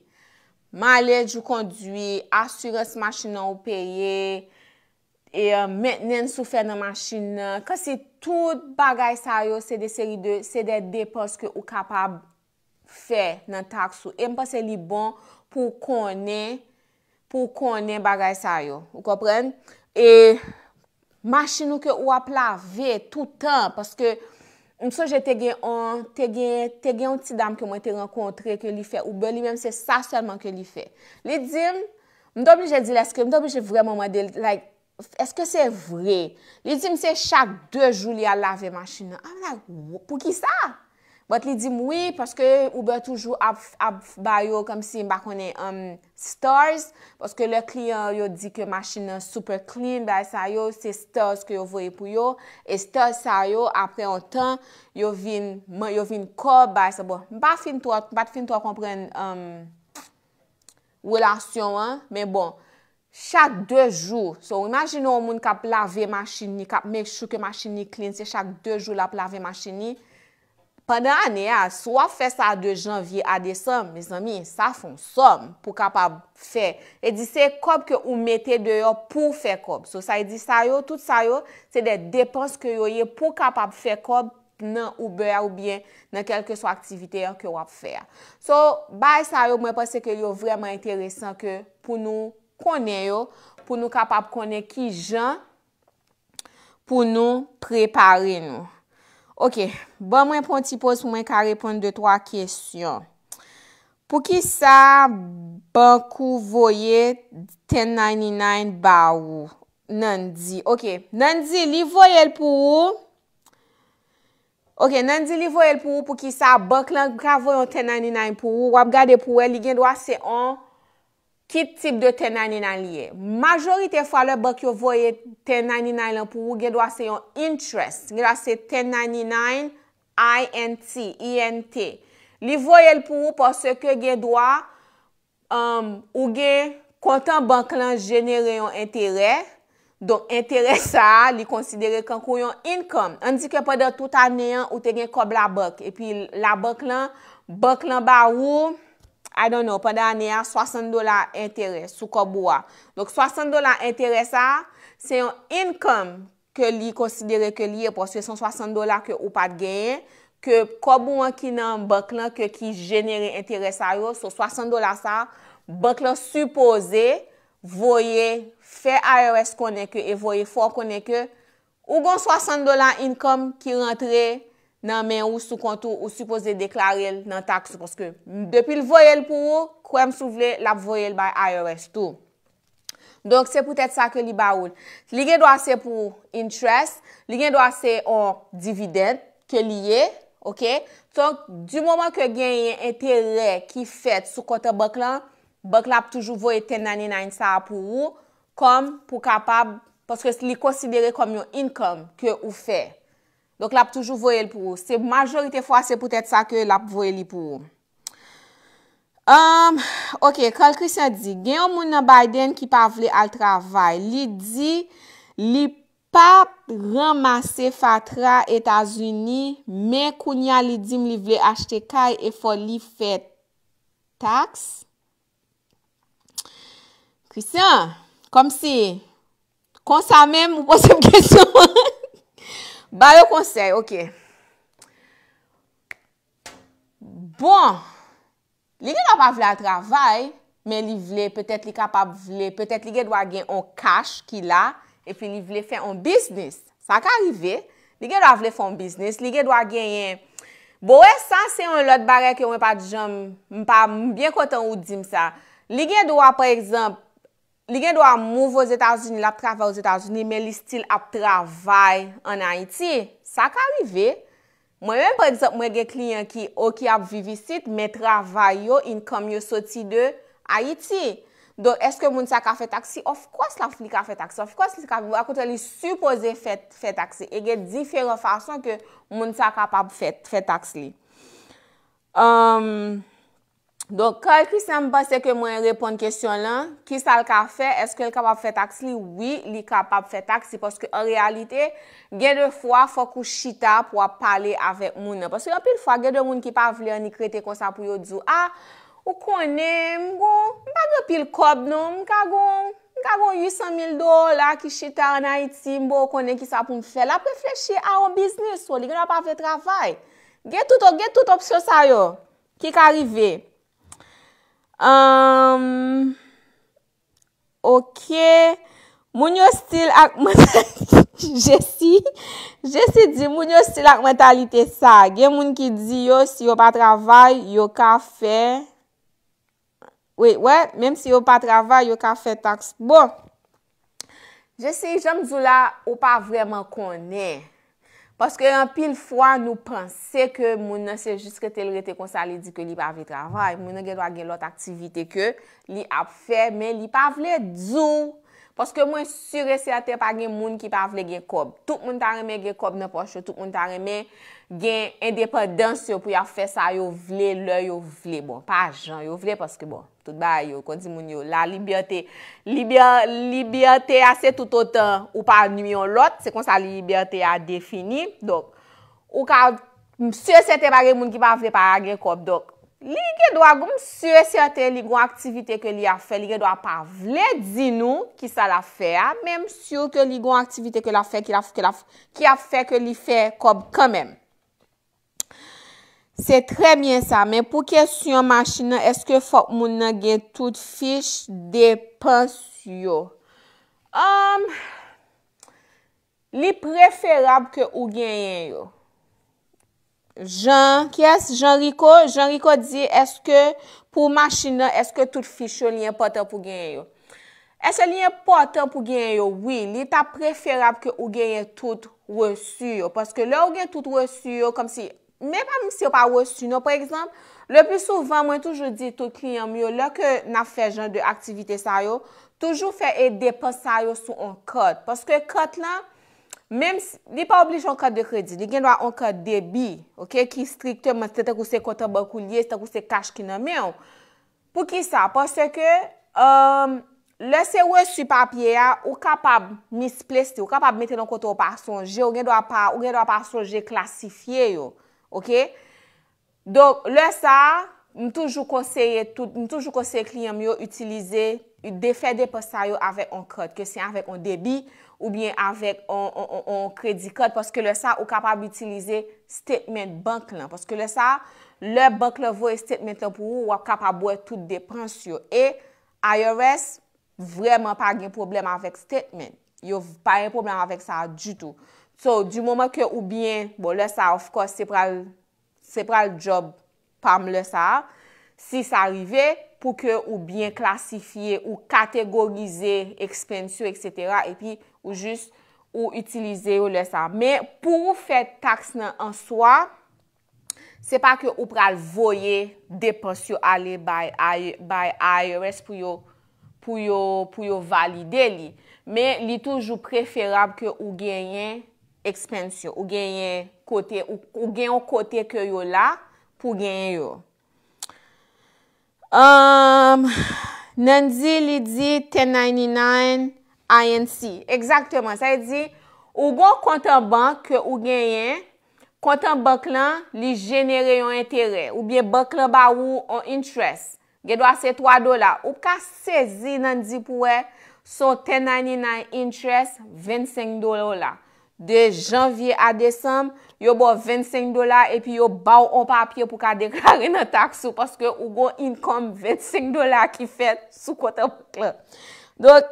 maledj ou kondwi, asyres machina ou peye, e, e menen sou fe nan machina, kasi tout bagay sa yo, se de seri de, se de depos ke ou kapab fe nan taksu, e mpase li bon pou konen, pou konen bagay sa yo, ou kopren? E, machinou ke ou ap la ve, toutan, paske, Mso jè te gen an, te gen, te gen an ti dam ke mwen te renkontre, ke li fè, ou be li menm se sa sèlman ke li fè. Li dim, mdo bli jè di leske, mdo bli jè vreman model, like, eske se vre? Li dim se chak de joul yal lave manchina, am lak, pou ki sa? Bat li di mwi, paske ou be toujou ap bayo kom si mba konen um, stars, paske le kliyon yo di ke machin nan super clean, bay sa yo, se stars ke yo voye pou yo, e stars sa yo, apre an tan, yo vin, man yo vin kol, bay sa bon. Bat fin to a kompren wèlasyon um, an, men bon, chak de jou, so imagine ou moun kap lave machin ni, kap mek chou ke machin ni clean, se chak de jou lape lave machin ni, Pendan aneya, sou wap fè sa de janvye a de som, miz ami, sa fon som pou kapab fè. E di se kop ke ou metè de yo pou fè kop. So sa e di sa yo, tout sa yo, se de depans ke yo ye pou kapab fè kop nan oubea ou bien nan kelke sou aktivite yo ke wap fè. So bay sa yo, mwen pwese ke yo vreman enteresan ke pou nou konen yo, pou nou kapab konen ki jan pou nou prepare nou. Ok, ban mwen pon ti pos pou mwen ka repon 2-3 kesyon. Pou ki sa bankou voye 1099 ba ou nan di? Ok, nan di li voyel pou ou? Ok, nan di li voyel pou ou pou ki sa bank lan ka voyon 1099 pou ou? Wap gade pou ou e li gen do a se an? Kit tip de tenani nan liye? Majorite fwa le bak yo voye tenani nan pou ou ge dwa se yon interest. Gela se tenani nan, I-N-T, I-N-T. Li voye l pou ou pwase ke ge dwa um, ou ge kontan bank lan jenere yon entere. Donk entere sa li konsidere kankou yon income. An di ke pwede tout aneyan ou te gen kob la bank. E pi la bank lan, bank lan ba ou... I don't know, pandan an e a 60 dolar enteres sou kabou a. Donc, 60 dolar enteres a, se yon income ke li konsidere ke li e posye son 60 dolar ke ou pat genye, ke kabou an ki nan bank la ke ki jenere enteres a yo, sou 60 dolar sa, bank la suppose, voye, fe a EOS koneke, e voye fò koneke, ou gon 60 dolar income ki rentre, nan men ou sou kontou ou suppose de deklarel nan taksu. Koske, depil voyel pou ou, kwen m souvle, lap voyel bay IRS tou. Donk, se pwetet sa ke li baoul. Li gen do ase pou interest, li gen do ase ou dividen ke li ye, ok? Tonk, di mouman ke gen yon entere ki fet sou kontou bak lan, bak lap toujou voye ten nani nan yon sa pou ou, kom pou kapab, poske li konsidere kom yon income ke ou fey. Donk l ap toujou voyel pou ou. Se majorite fwa, se pwetet sa ke l ap voyeli pou ou. Um, ok, kal Christian di, genyo mounan Biden ki pa vle al travay, li di, li pa ramase fatra Etasuni, men kounya li di m li vle achete kaj e foli fet taks? Christian, kom si, konsa men m w posem kesyon mwen? Baryo konsey, ok. Bon. Li gen do a pa vle a travay, men li vle, petèt li ka pa vle, petèt li gen do a gen on kash ki la, epi li vle fen on bisnis. Sa ka arrive, li gen do a vle fon bisnis, li gen do a gen yen. Bo, esan se yon lot barek yo e, mwen pa dijan, mpa mbyen kontan ou di msa. Li gen do a, prezamp, li gen do a mouv ou zetajouni, la pravè ou zetajouni, men li stil ap travay an Haiti. Sa ka rive. Mwen men, prezop, mwen gen kliyen ki o ki ap vivisit, men travay yo, in kom yo soti de Haiti. Don, eske moun sa ka fè taksi? Ofkos la flika fè taksi. Ofkos li ka viva akouta li supose fè taksi. E gen diferon fason ke moun sa kapap fè taksi li. Ehm... Don, kal ki se mba se ke mwen repon kestyon lan, ki sa l ka fe, eske l kapap fe taksi li? Oui, li kapap fe taksi, poske en realite, gen de fwa fwa kou shita pou ap pale ave moun. Poske yo pil fwa, gen de moun ki pa vle anikrete kon sa pou yo dzu. A, ou konen, mgo, mba gen pil kob non, mka gon, mka gon 800 mil dola ki shita anay ti, mbo, konen ki sa pou mfe. La prefleche a o biznes, li gen ap avle travay. Gen tout opsyon sa yo, ki ka rivey, Ok, moun yo stil ak, jesi, jesi di moun yo stil ak mentalite sa, gen moun ki di yo, si yo pa travay, yo ka fe, we, we, menm si yo pa travay, yo ka fe taks, bo, jesi, jem zou la, yo pa vreman konen, Paske yon pil fwa nou panse ke moun nan se jist ke tel rete konsale di ke li pa ve travay, moun nan gen do a gen lot aktivite ke li ap fe, men li pa ve le djou. Paske moun sure se ate pa gen moun ki pa ve le gen kob. Tout moun ta remen gen kob nan poche, tout moun ta remen gen endepadans yo pou ya fe sa yo vle, le yo vle, bon, pa jan yo vle paske bon. Tout ba yo, konti moun yo. La libyate, libyate a se toutotan ou pa nuyon lot, se kon sa libyate a defini. Dok, ou ka msye sete bagay moun ki pa vle pagay kob. Dok, li gen do a goun msye sete, li goun aktivite ke li a fe, li gen do a pa vle, di nou ki sa la fe a, men msye yo ke li goun aktivite ke la fe, ki a fe ke li fe kob kan menm. Se trebyen sa, men pou kes yon mashina, eske fok mounan gen tout fich depens yo. Am, um, li preferab ke ou gen yo. Jean, kes? Jean Rico? Jean Rico di, eske pou mashina, eske tout fich yo li important pou gen yo? Eske li important pou gen yo? Oui, li ta preferab ke ou gen tout resu yo. Paske la ou gen tout resu yo, kom si... Mè pa mè si non. yo pa wè su nou, pè ekzamp, lè pè souvan mwen toujou di tou kriyèm yo lè kè na fè jan de aktivite sa yo, toujou fè edè pa sa yo sou euh, an kot. Pòs kè kot la, mèm, li pa oblij an kot de kredi, li gen dwa an kot debi, ok, ki striktèman, se te kou se kontè bakou liye, se te kou se kach ki nan mè yo. Pò ki sa? Pòs kè, lè se wè su papye ya, ou kapab mispleste, ou kapab metè nan kontè ou pa sonje, ou gen dwa pa sonje klasifiye yo. Ok, donk le sa, m toujou konseye kliyem yo utilize yu defede posta yo avèk an kod, ke si an avèk an debi ou bien avèk an kredi kod, paske le sa ou kapab utilize statement bank lan, paske le sa, le bank la vo e statement la pou ou wap kapab wè tout deprans yo. E IRS vreman pa gen problem avèk statement, yo pa gen problem avèk sa du tout. So, di mouman ke ou byen, bo le sa, of course, se pral job pam le sa, si sa rive pou ke ou byen klasifiye ou kategorize ekspensyo, etc. E pi ou just ou utilize ou le sa. Me pou fè tax nan ansoa, se pa ke ou pral voye deponsyo ale by IRS pou yo valide li. Me li toujou preferab ke ou genyen... Expansyon, ou genyen kote, ou genyon kote ke yon la pou genyen yon. Um, nanzi li di 1099 INC. Eksakteman, sa yi di, ou go kontan bank ke ou genyen, kontan bank lan li jenere yon entere. Ou biye bank lan ba ou yon interest. Ge dwa se 3 dola. Ou ka sezi nanzi pou we so 1099 interest 25 dola ou la. De janvye a desem, yo bo 25 dola e pi yo bau an papye pou ka deklare nan taksu. Paske ou gon inkom 25 dola ki fet sou konta bakla. Donk,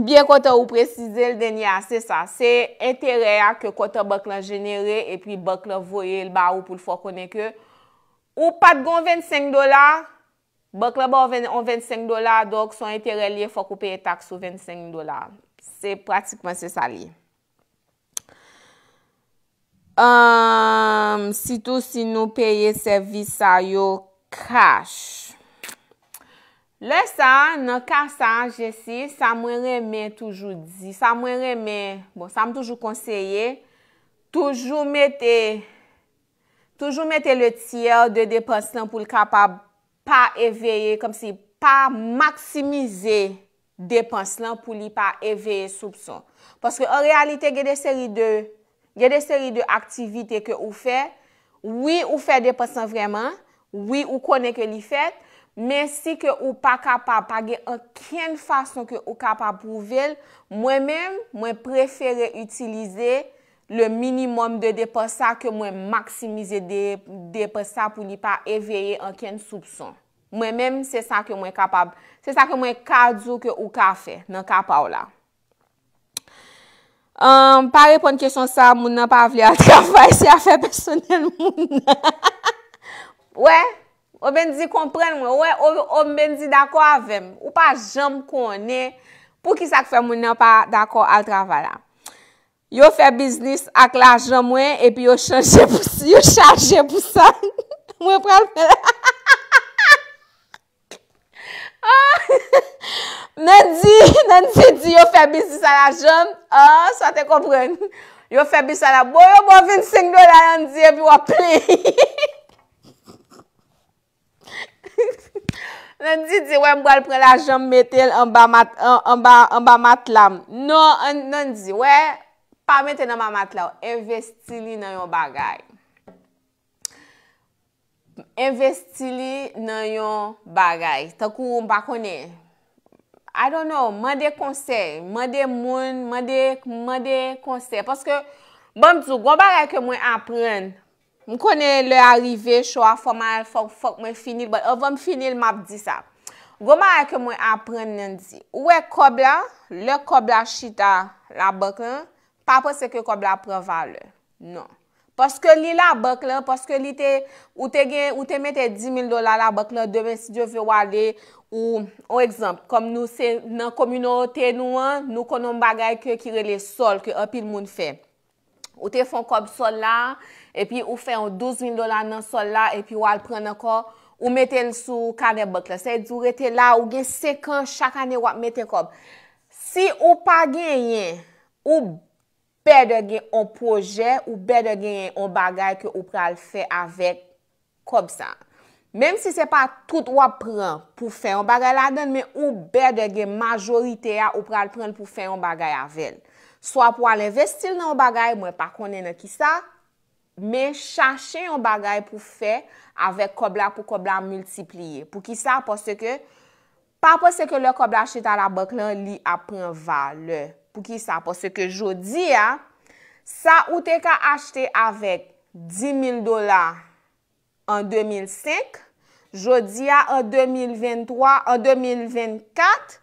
mbyen konta ou prezize l denya, se sa. Se entere ya ke konta bakla jenere e pi bakla voye l barou pou l fwa konen ke. Ou pat gon 25 dola, bakla bo an 25 dola, donk son entere liye fwa koupeye taksu 25 dola. Se pratikman se sa liye. si tou si nou peye servis a yo kash. Le sa, nan kasa, jesi, sa mwen reme toujou di. Sa mwen reme, bon, sa mwen toujou konseye, toujou mette, toujou mette le tiyer de depans lan pou li kapab pa eveye, kom si pa maksimize depans lan pou li pa eveye soubson. Paske, an realite gen de seri 2, Yè de seri de aktivite ke ou fè. Oui, ou fè deposan vreman. Oui, ou konè ke li fè. Men si ke ou pa kapab page en ken fason ke ou kapab pouvel, mwen men mwen prefere utilize le minimum de deposan ke mwen maksimize deposan pou li pa eveye en ken soupson. Mwen men se sa ke mwen kapab. Se sa ke mwen kajou ke ou ka fè nan kapaw la. pa repon kyesyon sa, moun nan pa vle al travay se a fe personel moun nan. Ouè, ou mwen di kompren mwen, ou mwen di dako avem, ou pa jom konen pou ki sa kfe moun nan pa dako al travay la. Yo fe biznis ak la jom mwen, epi yo chanje pou sa. Mwen prel mwen. Nan di, nan di di yo febisi sa la jom. Ha, ah, sa te kompren. Yo febisi sa la jom. Bo, yo bo vin 5 do la nan di e bi waple. Nan di di, we mbo al pre la jom metel an ba matlam. Non, nan di, we pa metel an ba matlam. Investili nan yon bagay. Investili nan yon bagay. Takou mba konen. I don't know, mwade konsey, mwade moun, mwade, mwade konsey. Paske, bomdou, gwa mba reke mwen apren, mkone le arive, sho a foma, fok, fok, mwen finil, but avon finil, map di sa. Gwa mba reke mwen apren nen di, ou e kobla, le kobla chita la bakla, pa pou se ke kobla prevali, non. Paske li la bakla, paske li te, ou te gen, ou te mette 10.000 dola la bakla, demen si di yo vwe wale, ou... Ou, an ekzamp, kom nou se nan komyno te nou an, nou konon bagay ke kirele sol ke apil moun fe. Ou te fon kob sol la, epi ou fe an 12000 dolan nan sol la, epi wale pren akor, ou meten sou kade bote la. Se djou rete la, ou gen sekan chakane wap meten kob. Si ou pa genyen, ou bè de genyen an proje, ou bè de genyen an bagay ke ou pral fe avet, kob sa. Mem si se pa tout wap pran pou fe yon bagay la den, men ou bed e gen majorite ya ou pral pran pou fe yon bagay aven. So ap wale investil nan yon bagay, mwen pa konene ki sa, men chache yon bagay pou fe avek kobla pou kobla multipliye. Pou ki sa, pou se ke, pa pou se ke lè kobla cheta la bak lan, li ap pran vale. Pou ki sa, pou se ke jodi ya, sa ou te ka achete avek 10.000 dola en 2005, jodi ya an 2023, an 2024,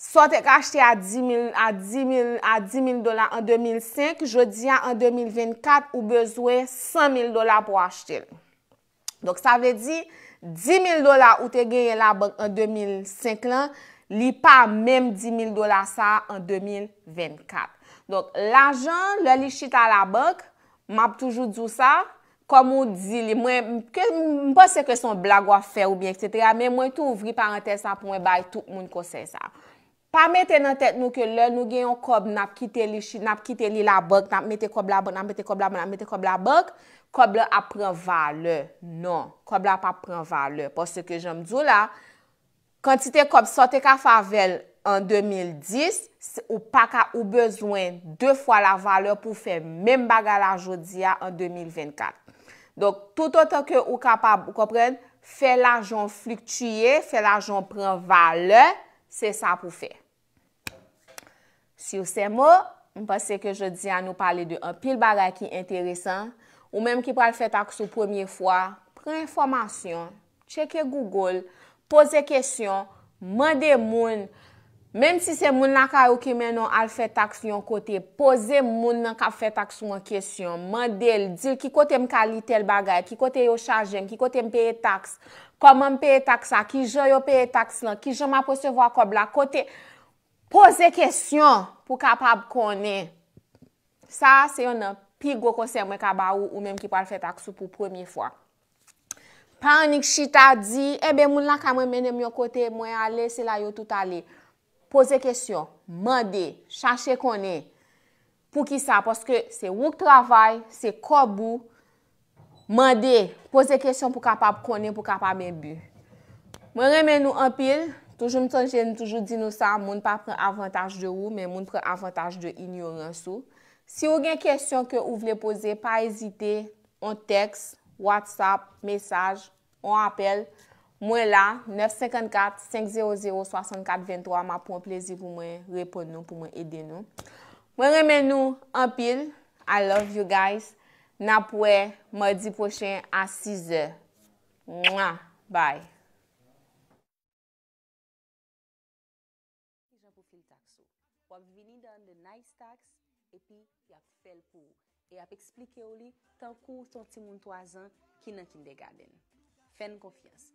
sa te ka achete a 10 000 dola an 2005, jodi ya an 2024, ou bezwe 100 000 dola pou achete. Donk sa ve di, 10 000 dola ou te geye la bok an 2005 lan, li pa menm 10 000 dola sa an 2024. Donk la jan, la li chita la bok, map toujou djou sa, kom ou di li, mwen, mwen pas se ke son blago a fe ou bien, et cetera, mwen mwen tou ouvri parentesa pou mwen bay tout moun kosey sa. Pa mette nan tet nou ke lè, nou genyon kob nap kite li la bok, nap mette kob la bok, nap mette kob la bok, kob la apren vale. Non, kob la apren vale. Pas se ke jom djou la, kantite kob sote ka favel an 2010, ou paka ou bezwen 2 fwa la vale pou fe men baga la jodi ya an 2024. Donk, tout anta ke ou kapab ou kompren, fe l'ajon fluktye, fe l'ajon pren vale, se sa pou fe. Si ou se mo, mpase ke je di an nou pale de an pil baraki enteresan, ou menm ki pral fet akso pwemye fwa, pren informasyon, cheke Google, pose kesyon, mande moun, Men si se moun la ka ou ki men nou al fè taks yon kote, pose moun la ka fè taks mwen kesyon, mandel, dil, ki kote m kalite l bagay, ki kote yo chaje m, ki kote m peye taks, koman peye taksa, ki jè yo peye taks lan, ki jè ma pose vwa kob la, kote, pose kesyon pou kapab konen. Sa, se yon pi gwo konse mwen ka ba ou, ou men ki pa al fè taksu pou premi fwa. Panik chita di, ebe moun la ka mwen menem yon kote, mwen alè, se la yon tout alè. Poze kesyon, mande, chache konen pou ki sa. Poske se wouk travay, se kobou, mande, pose kesyon pou kapap konen, pou kapap mwen bu. Mwen remen nou an pil, toujou mwen sanjen, toujou di nou sa, moun pa pren avantaj de wou, men moun pren avantaj de inyonansou. Si wou gen kesyon ke wou vle pose, pa ezite, an teks, whatsapp, mesaj, an apel, Mwen la, 954-500-6423, ma pou mwen plezi pou mwen repon nou, pou mwen eden nou. Mwen remen nou an pil. I love you guys. Na pou e, mwen di pochè a 6 e. Mwa, bye. E ap eksplike ou li, tan kou sorti moun toazan, ki nan kin de gaden. Fèn kofyans.